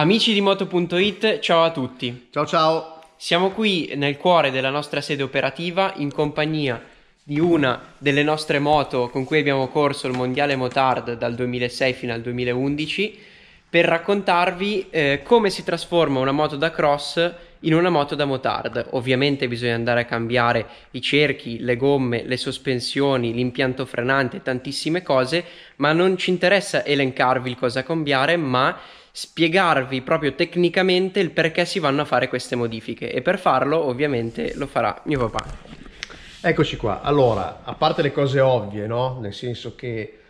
Amici di moto.it, ciao a tutti. Ciao ciao. Siamo qui nel cuore della nostra sede operativa in compagnia di una delle nostre moto con cui abbiamo corso il mondiale Motard dal 2006 fino al 2011 per raccontarvi eh, come si trasforma una moto da cross in una moto da motard. Ovviamente bisogna andare a cambiare i cerchi, le gomme, le sospensioni, l'impianto frenante, tantissime cose, ma non ci interessa elencarvi il cosa cambiare, ma spiegarvi proprio tecnicamente il perché si vanno a fare queste modifiche e per farlo ovviamente lo farà mio papà. Eccoci qua, allora, a parte le cose ovvie, no? nel senso che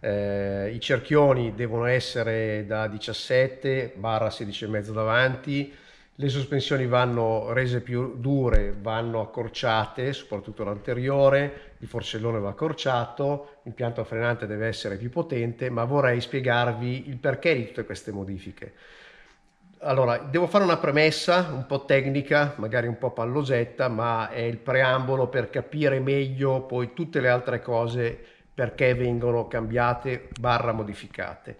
eh, i cerchioni devono essere da 17 barra 16,5 davanti, le sospensioni vanno rese più dure, vanno accorciate, soprattutto l'anteriore, il forcellone va accorciato, l'impianto frenante deve essere più potente, ma vorrei spiegarvi il perché di tutte queste modifiche. Allora, devo fare una premessa un po' tecnica, magari un po' pallosetta, ma è il preambolo per capire meglio poi tutte le altre cose perché vengono cambiate barra modificate.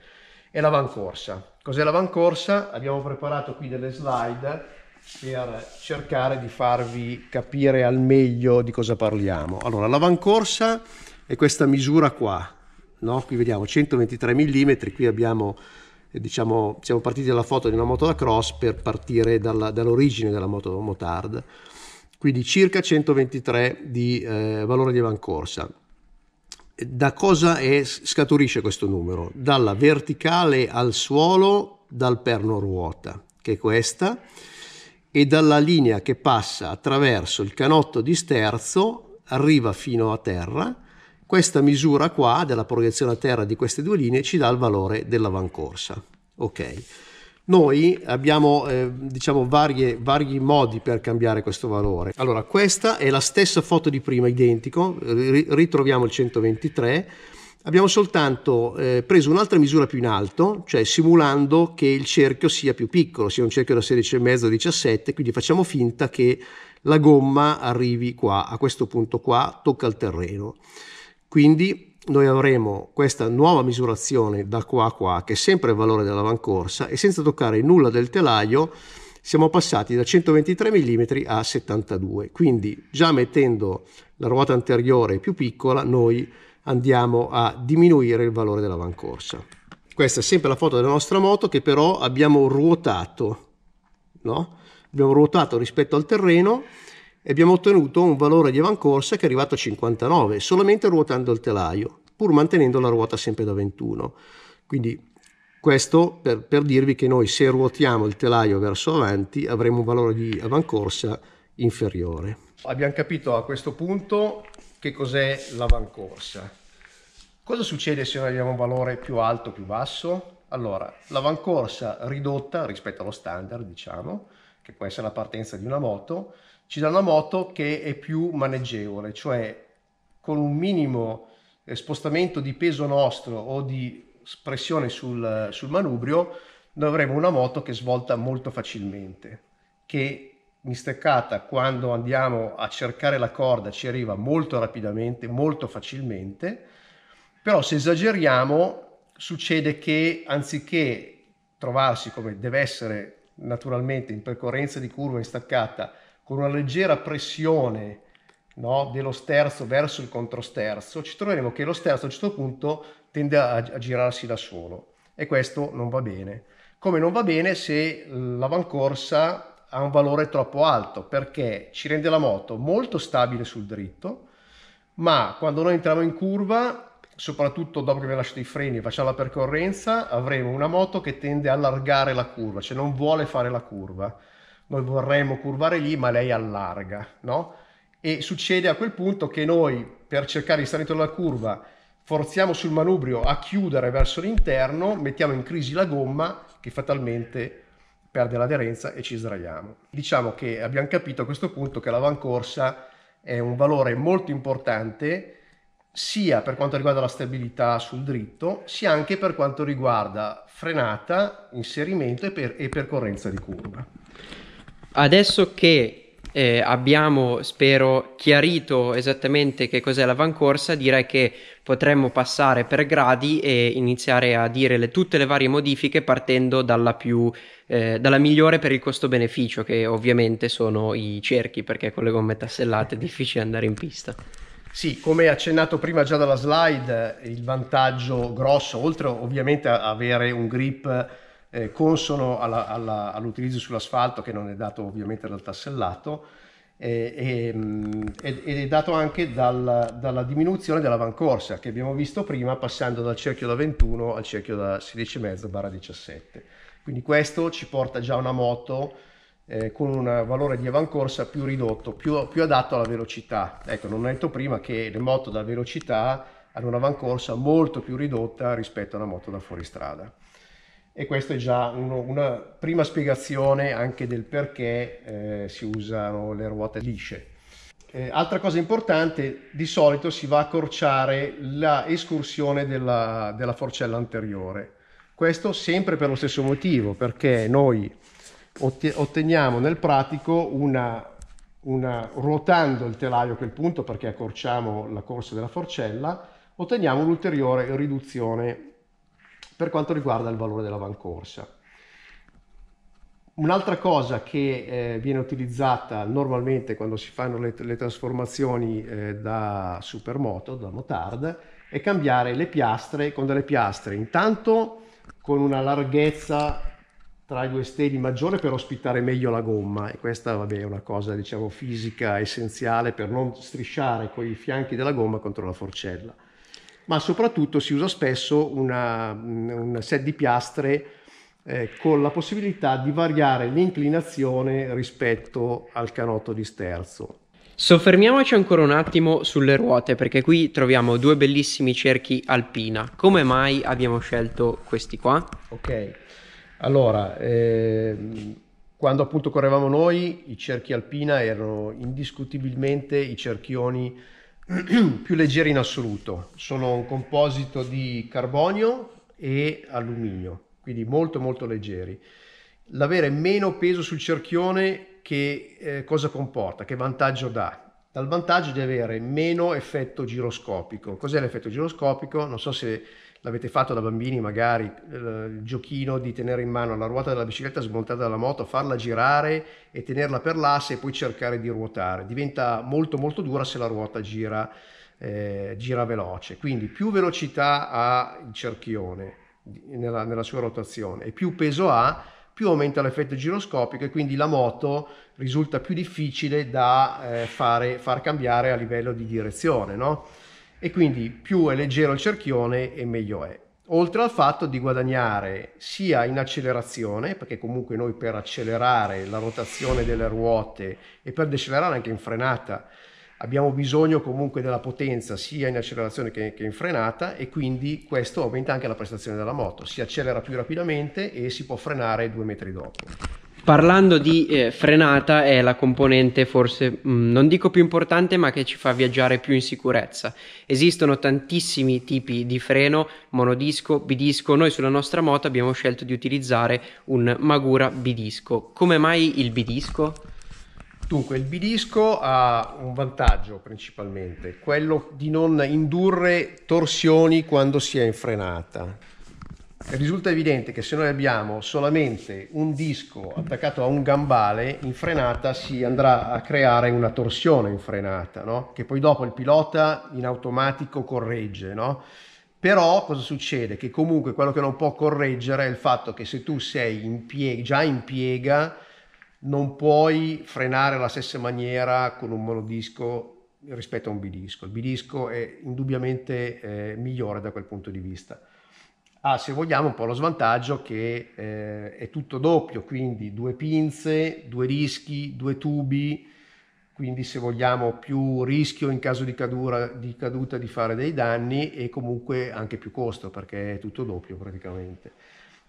È l'avancorsa. Cos'è l'avancorsa? Abbiamo preparato qui delle slide per cercare di farvi capire al meglio di cosa parliamo. Allora, l'avancorsa è questa misura qua, no? qui vediamo 123 mm, qui abbiamo, eh, diciamo, siamo partiti dalla foto di una moto da cross per partire dall'origine dall della moto motard, quindi circa 123 di eh, valore di avancorsa da cosa è, scaturisce questo numero? Dalla verticale al suolo dal perno ruota, che è questa, e dalla linea che passa attraverso il canotto di sterzo arriva fino a terra. Questa misura qua della proiezione a terra di queste due linee ci dà il valore dell'avancorsa. Ok. Noi abbiamo eh, diciamo varie, vari modi per cambiare questo valore. Allora, questa è la stessa foto di prima, identico, ritroviamo il 123. Abbiamo soltanto eh, preso un'altra misura più in alto, cioè simulando che il cerchio sia più piccolo, sia un cerchio da 16,5 a 17, quindi facciamo finta che la gomma arrivi qua, a questo punto qua tocca il terreno. Quindi noi avremo questa nuova misurazione da qua a qua, che è sempre il valore dell'avancorsa, e senza toccare nulla del telaio siamo passati da 123 mm a 72. Quindi già mettendo la ruota anteriore più piccola, noi andiamo a diminuire il valore dell'avancorsa. Questa è sempre la foto della nostra moto che però abbiamo ruotato, no? Abbiamo ruotato rispetto al terreno e abbiamo ottenuto un valore di avancorsa che è arrivato a 59 solamente ruotando il telaio, pur mantenendo la ruota sempre da 21. Quindi questo per, per dirvi che noi se ruotiamo il telaio verso avanti avremo un valore di avancorsa inferiore. Abbiamo capito a questo punto che cos'è l'avancorsa. Cosa succede se noi abbiamo un valore più alto o più basso? Allora, l'avancorsa ridotta rispetto allo standard, diciamo, che può essere la partenza di una moto, ci dà una moto che è più maneggevole, cioè con un minimo eh, spostamento di peso nostro o di pressione sul, sul manubrio avremo una moto che svolta molto facilmente, che misteccata quando andiamo a cercare la corda ci arriva molto rapidamente, molto facilmente, però se esageriamo succede che anziché trovarsi come deve essere naturalmente in percorrenza di curva in staccata con una leggera pressione no, dello sterzo verso il controsterzo, ci troveremo che lo sterzo a un certo punto tende a, a girarsi da solo e questo non va bene. Come non va bene se l'avancorsa ha un valore troppo alto perché ci rende la moto molto stabile sul dritto, ma quando noi entriamo in curva soprattutto dopo che abbiamo lasciato i freni e facciamo la percorrenza, avremo una moto che tende a allargare la curva, cioè non vuole fare la curva noi vorremmo curvare lì ma lei allarga, no? E succede a quel punto che noi per cercare di stare intorno alla curva forziamo sul manubrio a chiudere verso l'interno, mettiamo in crisi la gomma che fatalmente perde l'aderenza e ci sdraiamo. Diciamo che abbiamo capito a questo punto che l'avancorsa è un valore molto importante sia per quanto riguarda la stabilità sul dritto, sia anche per quanto riguarda frenata, inserimento e, per, e percorrenza di curva adesso che eh, abbiamo, spero, chiarito esattamente che cos'è l'avancorsa, direi che potremmo passare per gradi e iniziare a dire le, tutte le varie modifiche partendo dalla, più, eh, dalla migliore per il costo-beneficio, che ovviamente sono i cerchi, perché con le gomme tassellate è difficile andare in pista. Sì, come accennato prima già dalla slide, il vantaggio grosso, oltre ovviamente a avere un grip eh, consono all'utilizzo sull'asfalto che non è dato ovviamente dal tassellato eh, mm, ed è dato anche dal, dalla diminuzione dell'avancorsa che abbiamo visto prima passando dal cerchio da 21 al cerchio da 16,5 17 quindi questo ci porta già una moto eh, con un valore di avancorsa più ridotto, più, più, adatto alla velocità. Ecco, non ho detto prima che le moto da velocità hanno un'avancorsa molto più ridotta rispetto a una moto da fuoristrada e questa è già uno, una prima spiegazione anche del perché eh, si usano le ruote lisce. Eh, altra cosa importante, di solito si va a accorciare la escursione della, della forcella anteriore. Questo sempre per lo stesso motivo, perché noi otteniamo nel pratico una, una, ruotando il telaio a quel punto perché accorciamo la corsa della forcella, otteniamo un'ulteriore riduzione per quanto riguarda il valore dell'avancorsa. Un'altra cosa che eh, viene utilizzata normalmente quando si fanno le, le trasformazioni eh, da supermoto, da motard, è cambiare le piastre con delle piastre, intanto con una larghezza tra i due steli maggiore per ospitare meglio la gomma e questa vabbè, è una cosa diciamo, fisica essenziale per non strisciare con i fianchi della gomma contro la forcella ma soprattutto si usa spesso una, un set di piastre eh, con la possibilità di variare l'inclinazione rispetto al canotto di sterzo. Soffermiamoci ancora un attimo sulle ruote perché qui troviamo due bellissimi cerchi alpina. Come mai abbiamo scelto questi qua? Ok, allora, eh, quando appunto correvamo noi i cerchi alpina erano indiscutibilmente i cerchioni più leggeri in assoluto. Sono un composito di carbonio e alluminio, quindi molto molto leggeri. L'avere meno peso sul cerchione che eh, cosa comporta, che vantaggio dà? Dal vantaggio di avere meno effetto giroscopico. Cos'è l'effetto giroscopico? Non so se l'avete fatto da bambini magari, il giochino di tenere in mano la ruota della bicicletta smontata dalla moto, farla girare e tenerla per l'asse e poi cercare di ruotare. Diventa molto molto dura se la ruota gira, eh, gira veloce. Quindi più velocità ha il cerchione nella, nella sua rotazione e più peso ha, più aumenta l'effetto giroscopico e quindi la moto risulta più difficile da eh, fare, far cambiare a livello di direzione. No? e quindi più è leggero il cerchione e meglio è. Oltre al fatto di guadagnare sia in accelerazione, perché comunque noi per accelerare la rotazione delle ruote e per decelerare anche in frenata abbiamo bisogno comunque della potenza sia in accelerazione che, in frenata e quindi questo aumenta anche la prestazione della moto, si accelera più rapidamente e si può frenare due metri dopo. Parlando di eh, frenata è la componente forse mh, mm, non dico più importante ma che ci fa viaggiare più in sicurezza. Esistono tantissimi tipi di freno, monodisco, bidisco, noi sulla nostra moto abbiamo scelto di utilizzare un Magura bidisco. Come mai il bidisco? Dunque, il bidisco ha un vantaggio principalmente, quello di non indurre torsioni quando si è in frenata risulta evidente che se noi abbiamo solamente un disco attaccato a un gambale in frenata si andrà a creare una torsione in frenata, no? che poi dopo il pilota in automatico corregge. No? Però cosa succede? Che comunque quello che non può correggere è il fatto che se tu sei in pie- già in piega non puoi frenare alla stessa maniera con un monodisco rispetto a un bidisco. Il bidisco è indubbiamente eh, migliore da quel punto di vista ha, se vogliamo, un po' lo svantaggio che eh, è tutto doppio, quindi due pinze, due rischi, due tubi, quindi se vogliamo più rischio in caso di, cadura, di caduta di fare dei danni e comunque anche più costo perché è tutto doppio praticamente.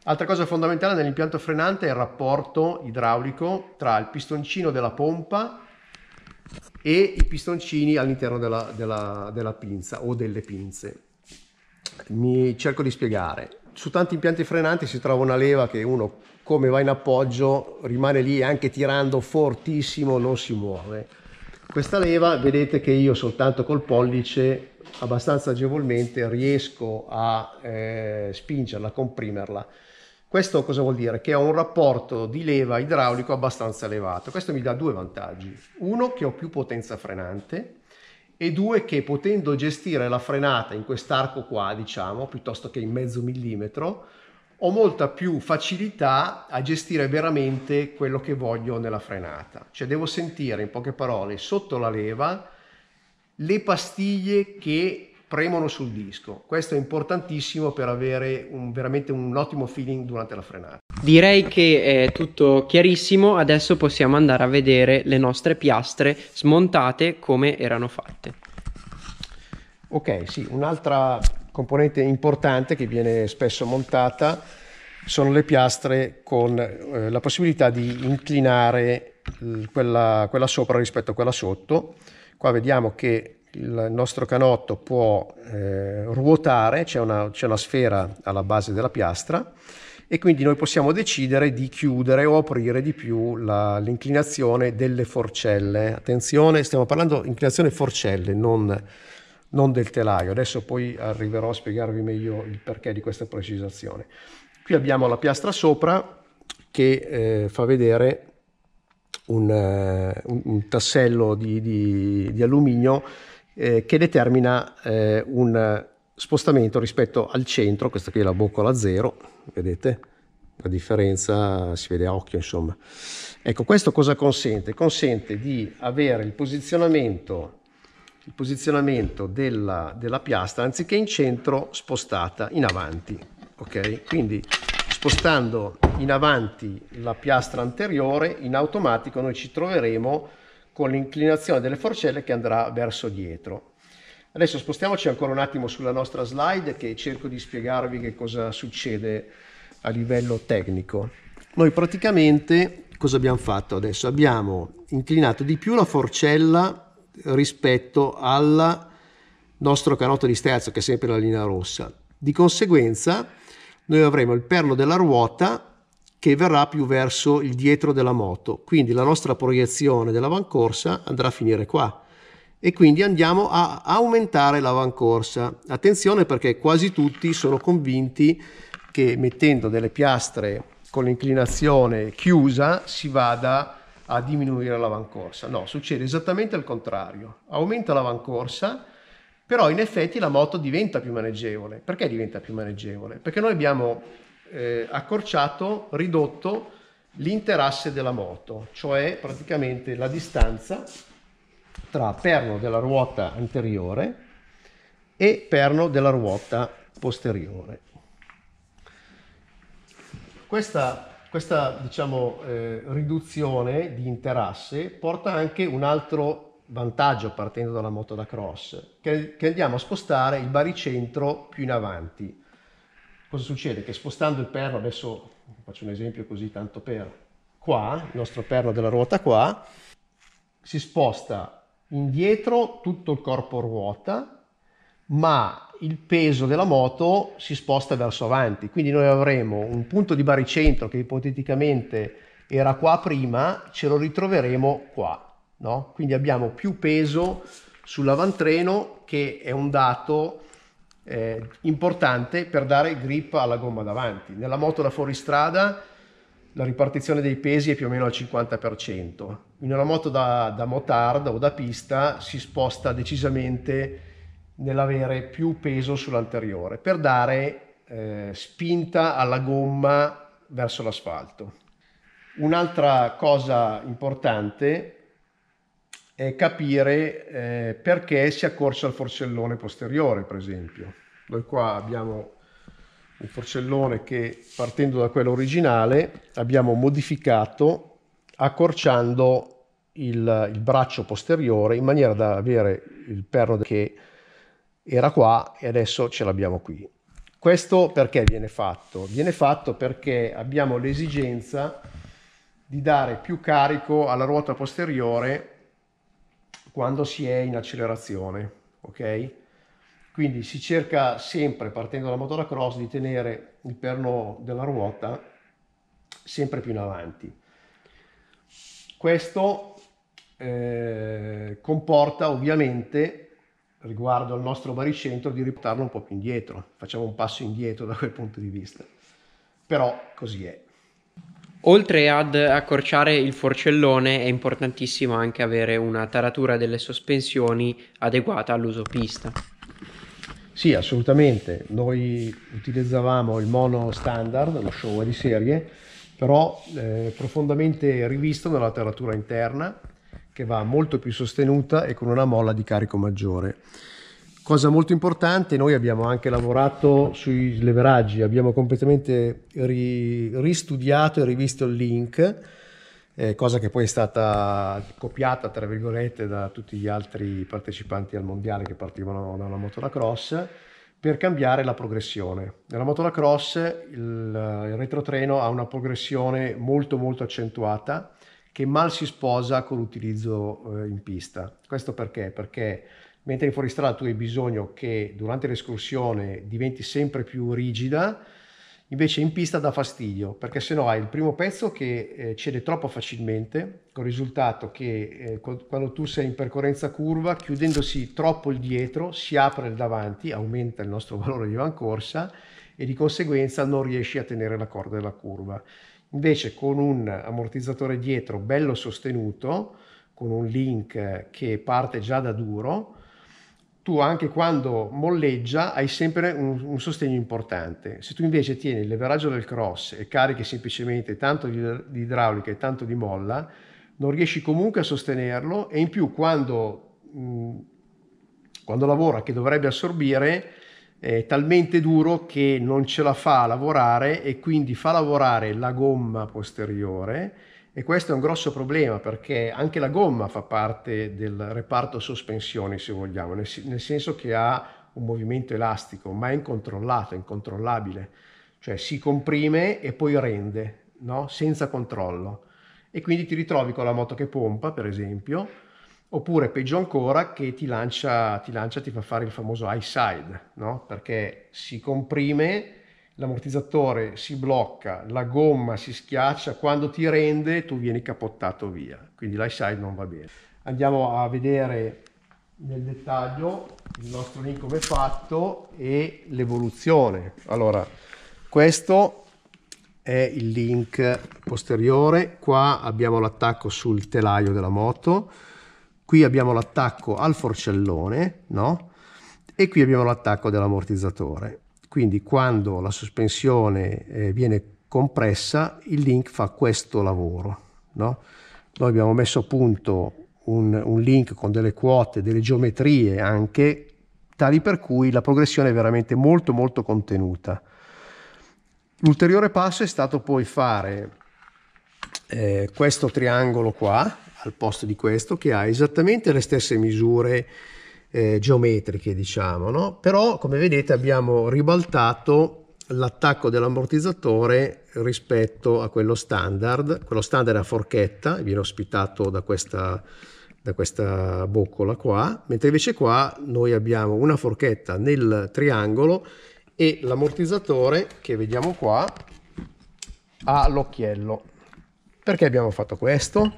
Altra cosa fondamentale nell'impianto frenante è il rapporto idraulico tra il pistoncino della pompa e i pistoncini all'interno della, della, della pinza o delle pinze. Mi cerco di spiegare. Su tanti impianti frenanti si trova una leva che uno come va in appoggio rimane lì anche tirando fortissimo non si muove. Questa leva vedete che io soltanto col pollice abbastanza agevolmente riesco a eh, spingerla, a comprimerla. Questo cosa vuol dire? Che ho un rapporto di leva idraulico abbastanza elevato. Questo mi dà due vantaggi. Uno, che ho più potenza frenante, e due che potendo gestire la frenata in quest'arco qua, diciamo, piuttosto che in mezzo millimetro, ho molta più facilità a gestire veramente quello che voglio nella frenata. Cioè devo sentire, in poche parole, sotto la leva le pastiglie che premono sul disco. Questo è importantissimo per avere un, veramente un ottimo feeling durante la frenata. Direi che è tutto chiarissimo, adesso possiamo andare a vedere le nostre piastre smontate come erano fatte. Ok, sì, un'altra componente importante che viene spesso montata sono le piastre con eh, la possibilità di inclinare eh, quella, quella sopra rispetto a quella sotto. Qua vediamo che il nostro canotto può eh, ruotare, c'è una, c'è una sfera alla base della piastra e quindi noi possiamo decidere di chiudere o aprire di più la, l'inclinazione delle forcelle. Attenzione, stiamo parlando di inclinazione forcelle, non, non del telaio. Adesso poi arriverò a spiegarvi meglio il perché di questa precisazione. Qui abbiamo la piastra sopra che eh, fa vedere un, eh, un, un tassello di, di, di alluminio eh, che determina eh, un spostamento rispetto al centro, questa qui è la boccola zero, vedete? La differenza si vede a occhio, insomma. Ecco, questo cosa consente? Consente di avere il posizionamento, il posizionamento della, della piastra, anziché in centro, spostata in avanti, ok? Quindi spostando in avanti la piastra anteriore, in automatico noi ci troveremo con l'inclinazione delle forcelle che andrà verso dietro. Adesso spostiamoci ancora un attimo sulla nostra slide che cerco di spiegarvi che cosa succede a livello tecnico. Noi praticamente cosa abbiamo fatto adesso? Abbiamo inclinato di più la forcella rispetto al nostro canotto di sterzo che è sempre la linea rossa. Di conseguenza noi avremo il perno della ruota che verrà più verso il dietro della moto, quindi la nostra proiezione dell'avancorsa andrà a finire qua e quindi andiamo a aumentare l'avancorsa. Attenzione perché quasi tutti sono convinti che mettendo delle piastre con l'inclinazione chiusa si vada a diminuire l'avancorsa. No, succede esattamente il contrario. Aumenta l'avancorsa, però in effetti la moto diventa più maneggevole. Perché diventa più maneggevole? Perché noi abbiamo eh, accorciato, ridotto l'interasse della moto, cioè praticamente la distanza tra perno della ruota anteriore e perno della ruota posteriore. Questa, questa diciamo, eh, riduzione di interasse porta anche un altro vantaggio partendo dalla moto da cross, che, che andiamo a spostare il baricentro più in avanti. Cosa succede? Che spostando il perno, adesso faccio un esempio così tanto per qua, il nostro perno della ruota qua, si sposta indietro, tutto il corpo ruota, ma il peso della moto si sposta verso avanti. Quindi noi avremo un punto di baricentro che ipoteticamente era qua prima, ce lo ritroveremo qua. No? Quindi abbiamo più peso sull'avantreno che è un dato eh, importante per dare grip alla gomma davanti. Nella moto da fuoristrada la ripartizione dei pesi è più o meno al 50%. In una moto da, da motard o da pista si sposta decisamente nell'avere più peso sull'anteriore per dare eh, spinta alla gomma verso l'asfalto. Un'altra cosa importante è capire eh, perché si accorcia il forcellone posteriore, per esempio. Noi qua abbiamo un forcellone che partendo da quello originale abbiamo modificato accorciando il, il braccio posteriore in maniera da avere il perno che era qua e adesso ce l'abbiamo qui. Questo perché viene fatto? Viene fatto perché abbiamo l'esigenza di dare più carico alla ruota posteriore quando si è in accelerazione, ok? Quindi si cerca sempre, partendo dalla motocross, di tenere il perno della ruota sempre più in avanti. Questo eh, comporta ovviamente riguardo al nostro baricentro di riportarlo un po' più indietro, facciamo un passo indietro da quel punto di vista. Però così è. Oltre ad accorciare il forcellone è importantissimo anche avere una taratura delle sospensioni adeguata all'uso pista. Sì, assolutamente. Noi utilizzavamo il mono standard, lo show di serie, però eh, profondamente rivisto nella taratura interna, che va molto più sostenuta e con una molla di carico maggiore. Cosa molto importante, noi abbiamo anche lavorato sui leveraggi, abbiamo completamente ri ristudiato e rivisto il link eh, cosa che poi è stata copiata, tra virgolette, da tutti gli altri partecipanti al mondiale che partivano da una moto da cross per cambiare la progressione. Nella moto da cross il, il retrotreno ha una progressione molto molto accentuata che mal si sposa con l'utilizzo eh, in pista. Questo perché? Perché mentre in fuoristrada tu hai bisogno che durante l'escursione diventi sempre più rigida, Invece in pista dà fastidio, perché se no hai il primo pezzo che eh, cede troppo facilmente, con il risultato che eh, quando tu sei in percorrenza curva, chiudendosi troppo il dietro, si apre il davanti, aumenta il nostro valore di vancorsa e di conseguenza non riesci a tenere la corda della curva. Invece con un ammortizzatore dietro bello sostenuto, con un link che parte già da duro, tu anche quando molleggia hai sempre un, un, sostegno importante. Se tu invece tieni il leveraggio del cross e carichi semplicemente tanto di, di idraulica e tanto di molla, non riesci comunque a sostenerlo e in più quando, mh, mm, quando lavora che dovrebbe assorbire è talmente duro che non ce la fa a lavorare e quindi fa lavorare la gomma posteriore e questo è un grosso problema perché anche la gomma fa parte del reparto sospensioni, se vogliamo, nel, nel senso che ha un movimento elastico, ma è incontrollato, incontrollabile. Cioè si comprime e poi rende, no? senza controllo. E quindi ti ritrovi con la moto che pompa, per esempio, oppure peggio ancora che ti lancia, ti, lancia, ti fa fare il famoso high side, no? perché si comprime l'ammortizzatore si blocca, la gomma si schiaccia, quando ti rende tu vieni capottato via, quindi l'iSide non va bene. Andiamo a vedere nel dettaglio il nostro link come fatto e l'evoluzione. Allora, questo è il link posteriore, qua abbiamo l'attacco sul telaio della moto, qui abbiamo l'attacco al forcellone, no? E qui abbiamo l'attacco dell'ammortizzatore quindi quando la sospensione eh, viene compressa, il link fa questo lavoro. No? Noi abbiamo messo a punto un, un link con delle quote, delle geometrie anche, tali per cui la progressione è veramente molto molto contenuta. L'ulteriore passo è stato poi fare eh, questo triangolo qua, al posto di questo, che ha esattamente le stesse misure eh, geometriche, diciamo, no? Però, come vedete, abbiamo ribaltato l'attacco dell'ammortizzatore rispetto a quello standard. Quello standard a forchetta, viene ospitato da questa, da questa boccola qua, mentre invece qua noi abbiamo una forchetta nel triangolo e l'ammortizzatore che vediamo qua ha l'occhiello. Perché abbiamo fatto questo?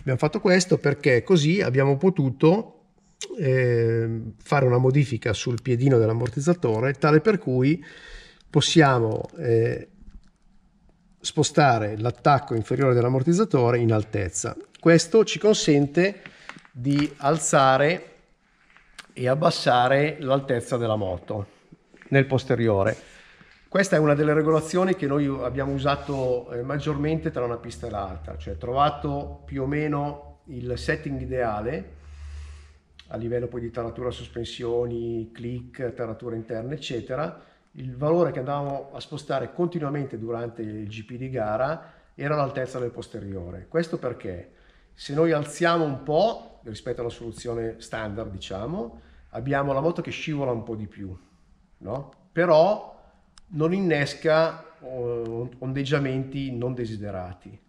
Abbiamo fatto questo perché così abbiamo potuto eh, fare una modifica sul piedino dell'ammortizzatore tale per cui possiamo eh, spostare l'attacco inferiore dell'ammortizzatore in altezza. Questo ci consente di alzare e abbassare l'altezza della moto nel posteriore. Questa è una delle regolazioni che noi abbiamo usato eh, maggiormente tra una pista e l'altra, cioè trovato più o meno il setting ideale a livello poi di taratura sospensioni, click, taratura interna, eccetera, il valore che andavamo a spostare continuamente durante il GP di gara era l'altezza del posteriore. Questo perché se noi alziamo un po' rispetto alla soluzione standard, diciamo, abbiamo la moto che scivola un po' di più, no? però non innesca eh, ondeggiamenti non desiderati.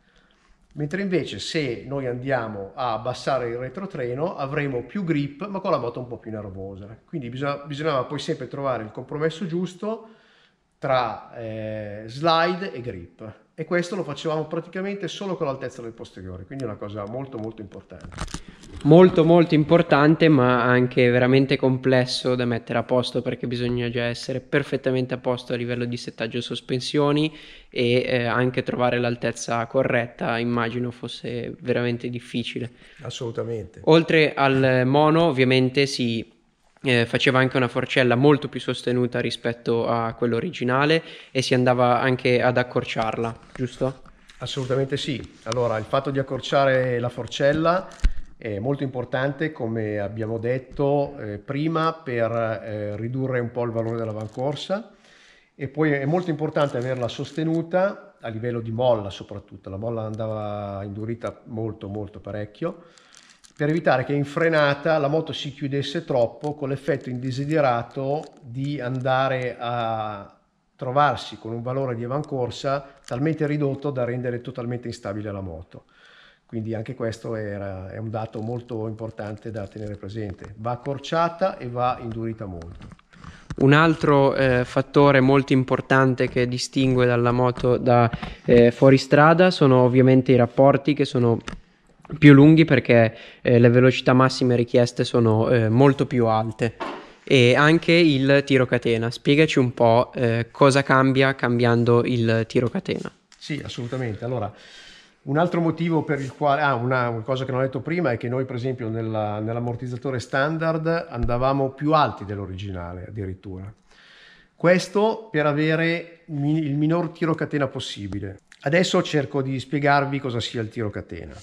Mentre invece se noi andiamo a abbassare il retrotreno avremo più grip ma con la moto un po' più nervosa. Quindi bisognava poi sempre trovare il compromesso giusto tra eh, slide e grip e questo lo facevamo praticamente solo con l'altezza del posteriore, quindi è una cosa molto molto importante. Molto molto importante ma anche veramente complesso da mettere a posto perché bisogna già essere perfettamente a posto a livello di settaggio sospensioni e eh, anche trovare l'altezza corretta immagino fosse veramente difficile. Assolutamente. Oltre al mono ovviamente si eh, faceva anche una forcella molto più sostenuta rispetto a quello originale e si andava anche ad accorciarla, giusto? Assolutamente sì. Allora, il fatto di accorciare la forcella è molto importante, come abbiamo detto eh, prima, per eh, ridurre un po' il valore dell'avancorsa e poi è molto importante averla sostenuta a livello di molla soprattutto, la molla andava indurita molto molto parecchio per evitare che in frenata la moto si chiudesse troppo con l'effetto indesiderato di andare a trovarsi con un valore di avancorsa talmente ridotto da rendere totalmente instabile la moto. Quindi anche questo era, è un dato molto importante da tenere presente. Va accorciata e va indurita molto. Un altro eh, fattore molto importante che distingue dalla moto da eh, fuoristrada sono ovviamente i rapporti che sono più lunghi perché eh, le velocità massime richieste sono eh, molto più alte e anche il tiro catena. Spiegaci un po' eh, cosa cambia cambiando il tiro catena. Sì, assolutamente. Allora, un altro motivo per il quale, ah, una, una cosa che non ho detto prima è che noi, per esempio, nella, nell'ammortizzatore standard andavamo più alti dell'originale addirittura. Questo per avere mi, il minor tiro catena possibile. Adesso cerco di spiegarvi cosa sia il tiro catena.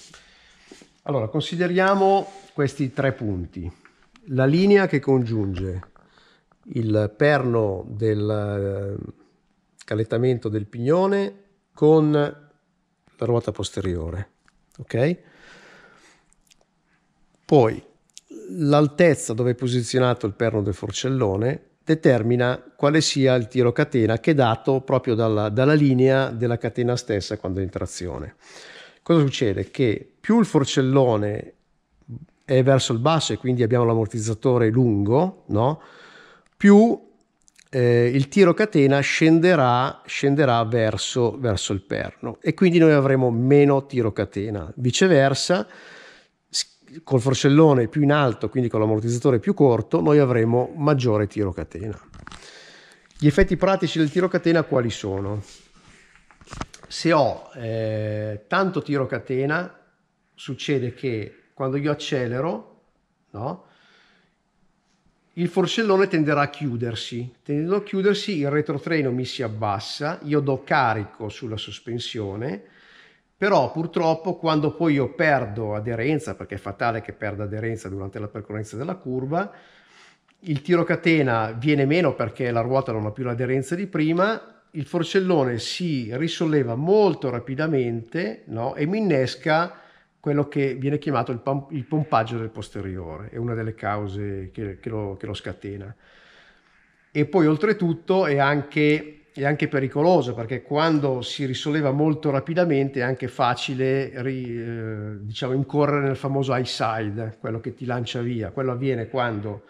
Allora, consideriamo questi tre punti. La linea che congiunge il perno del eh, calettamento del pignone con la ruota posteriore, ok? Poi l'altezza dove è posizionato il perno del forcellone determina quale sia il tiro catena che è dato proprio dalla, dalla linea della catena stessa quando è in trazione. Cosa succede? Che più il forcellone è verso il basso e quindi abbiamo l'ammortizzatore lungo, no? più eh, il tiro catena scenderà, scenderà verso, verso il perno e quindi noi avremo meno tiro catena. Viceversa, col forcellone più in alto, quindi con l'ammortizzatore più corto, noi avremo maggiore tiro catena. Gli effetti pratici del tiro catena quali sono? se ho eh, tanto tiro catena, succede che quando io accelero, no, il forcellone tenderà a chiudersi. Tendendo a chiudersi, il retrotreno mi si abbassa, io do carico sulla sospensione, però purtroppo quando poi io perdo aderenza, perché è fatale che perda aderenza durante la percorrenza della curva, il tiro catena viene meno perché la ruota non ha più l'aderenza di prima il forcellone si risolleva molto rapidamente no? e mi innesca quello che viene chiamato il, pom- il, pompaggio del posteriore, è una delle cause che, che, lo, che lo, scatena. E poi oltretutto è anche, è anche, pericoloso perché quando si risolleva molto rapidamente è anche facile ri, eh, diciamo, incorrere nel famoso high side, quello che ti lancia via. Quello avviene quando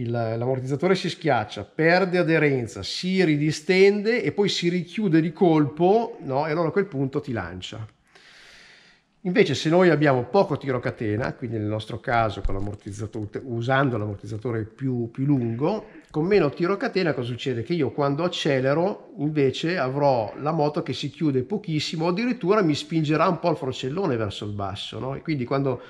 l'ammortizzatore si schiaccia, perde aderenza, si ridistende e poi si richiude di colpo no? e allora a quel punto ti lancia. Invece se noi abbiamo poco tiro catena, quindi nel nostro caso usando l'ammortizzatore più, più, lungo, con meno tiro catena cosa succede? Che io quando accelero invece avrò la moto che si chiude pochissimo, addirittura mi spingerà un po' il forcellone verso il basso, no? quindi quando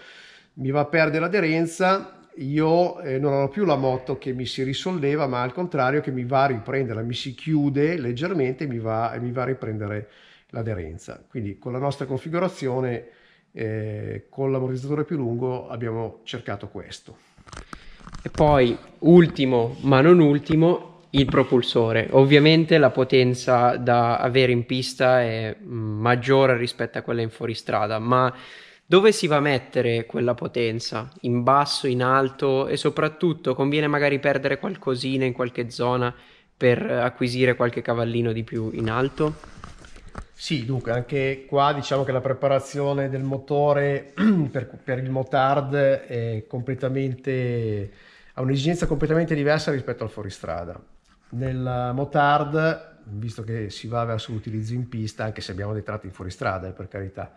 mi va a perdere l'aderenza io eh, non ho più la moto che mi si risolleva, ma al contrario che mi va a riprendere, mi si chiude leggermente e mi va, mi va a riprendere l'aderenza. Quindi con la nostra configurazione, eh, con l'ammortizzatore più lungo, abbiamo cercato questo. E poi, ultimo ma non ultimo, il propulsore. Ovviamente la potenza da avere in pista è mm, maggiore rispetto a quella in fuoristrada, ma dove si va a mettere quella potenza? In basso, in alto e soprattutto conviene magari perdere qualcosina in qualche zona per acquisire qualche cavallino di più in alto? Sì, dunque, anche qua diciamo che la preparazione del motore per, per il motard è completamente, ha un'esigenza completamente diversa rispetto al fuoristrada. Nel motard, visto che si va verso l'utilizzo in pista, anche se abbiamo dei tratti in fuoristrada, eh, per carità,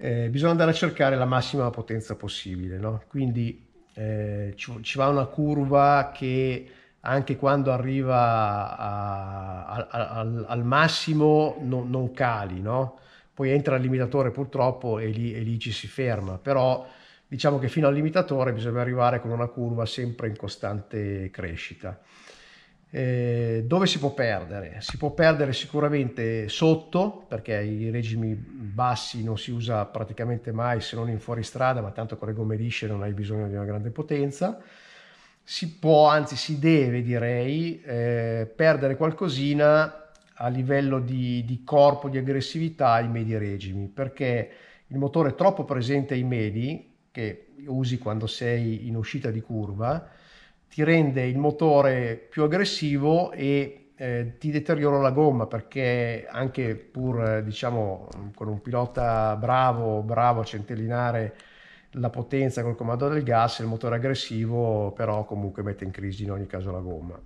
eh, bisogna andare a cercare la massima potenza possibile, no? quindi eh, ci, ci, va una curva che anche quando arriva a, a, a, al, massimo no, non cali, no? poi entra il limitatore purtroppo e lì, e lì ci si ferma, però diciamo che fino al limitatore bisogna arrivare con una curva sempre in costante crescita. Eh, dove si può perdere? Si può perdere sicuramente sotto, perché ai regimi bassi non si usa praticamente mai se non in fuoristrada, ma tanto con le gomme lisce non hai bisogno di una grande potenza. Si può, anzi si deve direi, eh, perdere qualcosina a livello di, di, corpo, di aggressività ai medi regimi, perché il motore troppo presente ai medi, che usi quando sei in uscita di curva, ti rende il motore più aggressivo e eh, ti deteriora la gomma perché anche pur eh, diciamo con un pilota bravo, bravo a centellinare la potenza col comando del gas, il motore aggressivo però comunque mette in crisi in ogni caso la gomma.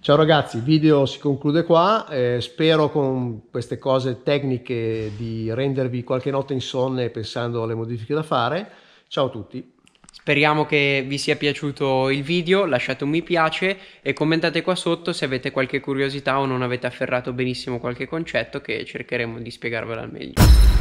Ciao ragazzi, video si conclude qua, eh, spero con queste cose tecniche di rendervi qualche notte insonne pensando alle modifiche da fare. Ciao a tutti. Speriamo che vi sia piaciuto il video, lasciate un mi piace e commentate qua sotto se avete qualche curiosità o non avete afferrato benissimo qualche concetto che cercheremo di spiegarvelo al meglio.